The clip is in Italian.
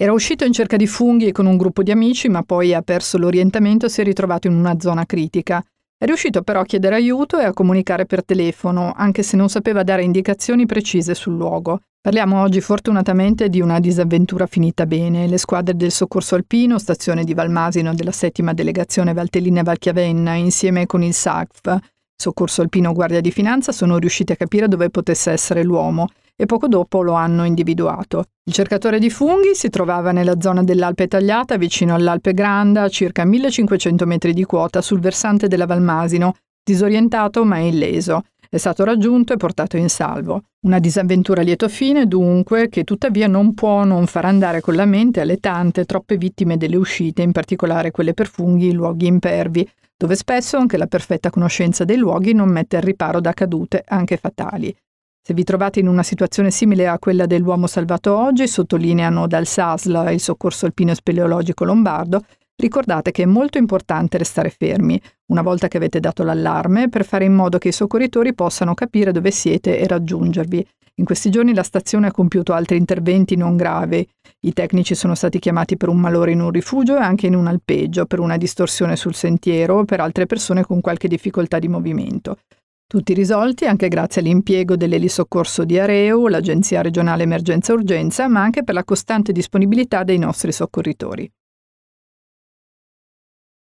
Era uscito in cerca di funghi con un gruppo di amici, ma poi ha perso l'orientamento e si è ritrovato in una zona critica. È riuscito però a chiedere aiuto e a comunicare per telefono, anche se non sapeva dare indicazioni precise sul luogo. Parliamo oggi fortunatamente di una disavventura finita bene. Le squadre del soccorso alpino, stazione di Valmasino della settima delegazione Valtellina Valchiavenna, insieme con il SACF, soccorso alpino guardia di finanza, sono riuscite a capire dove potesse essere l'uomo e poco dopo lo hanno individuato. Il cercatore di funghi si trovava nella zona dell'Alpe Tagliata, vicino all'Alpe Granda, a circa 1500 metri di quota sul versante della Valmasino, disorientato ma illeso. È stato raggiunto e portato in salvo. Una disavventura a lieto fine, dunque, che tuttavia non può non far andare con la mente alle tante, troppe vittime delle uscite, in particolare quelle per funghi in luoghi impervi, dove spesso anche la perfetta conoscenza dei luoghi non mette al riparo da cadute, anche fatali. Se vi trovate in una situazione simile a quella dell'uomo salvato oggi, sottolineano dal SASL il soccorso alpino speleologico lombardo, ricordate che è molto importante restare fermi, una volta che avete dato l'allarme, per fare in modo che i soccorritori possano capire dove siete e raggiungervi. In questi giorni la stazione ha compiuto altri interventi non gravi. I tecnici sono stati chiamati per un malore in un rifugio e anche in un alpeggio, per una distorsione sul sentiero o per altre persone con qualche difficoltà di movimento. Tutti risolti anche grazie all'impiego dell'elisoccorso di Areo, l'Agenzia regionale emergenza urgenza, ma anche per la costante disponibilità dei nostri soccorritori.